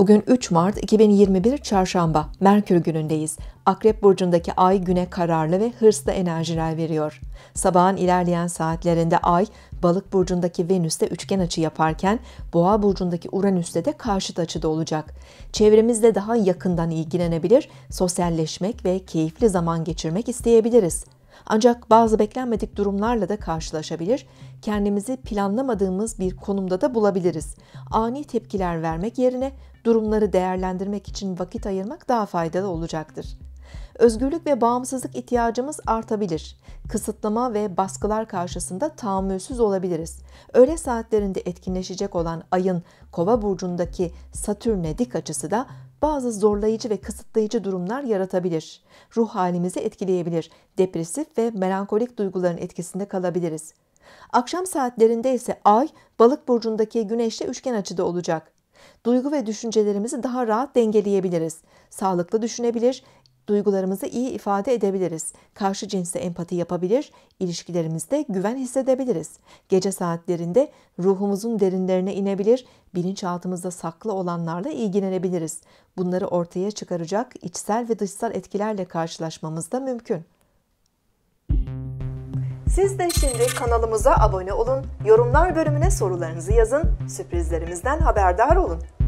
Bugün 3 Mart 2021 Çarşamba, Merkür günündeyiz. Akrep burcundaki ay güne kararlı ve hırslı enerjiler veriyor. Sabahın ilerleyen saatlerinde ay balık burcundaki Venüs'te üçgen açı yaparken boğa burcundaki Uranüs'te de karşıt açıda olacak. Çevremizde daha yakından ilgilenebilir, sosyalleşmek ve keyifli zaman geçirmek isteyebiliriz. Ancak bazı beklenmedik durumlarla da karşılaşabilir, kendimizi planlamadığımız bir konumda da bulabiliriz. Ani tepkiler vermek yerine durumları değerlendirmek için vakit ayırmak daha faydalı olacaktır. Özgürlük ve bağımsızlık ihtiyacımız artabilir. Kısıtlama ve baskılar karşısında tahammülsüz olabiliriz. Öğle saatlerinde etkinleşecek olan ayın kova burcundaki Satürn'e dik açısı da bazı zorlayıcı ve kısıtlayıcı durumlar yaratabilir. Ruh halimizi etkileyebilir. Depresif ve melankolik duyguların etkisinde kalabiliriz. Akşam saatlerinde ise ay balık burcundaki güneşle üçgen açıda olacak. Duygu ve düşüncelerimizi daha rahat dengeleyebiliriz. Sağlıklı düşünebilir, duygularımızı iyi ifade edebiliriz. Karşı cinse empati yapabilir, ilişkilerimizde güven hissedebiliriz. Gece saatlerinde ruhumuzun derinlerine inebilir, bilinçaltımızda saklı olanlarla ilgilenebiliriz. Bunları ortaya çıkaracak içsel ve dışsal etkilerle karşılaşmamız da mümkün. Siz de şimdi kanalımıza abone olun, yorumlar bölümüne sorularınızı yazın, sürprizlerimizden haberdar olun.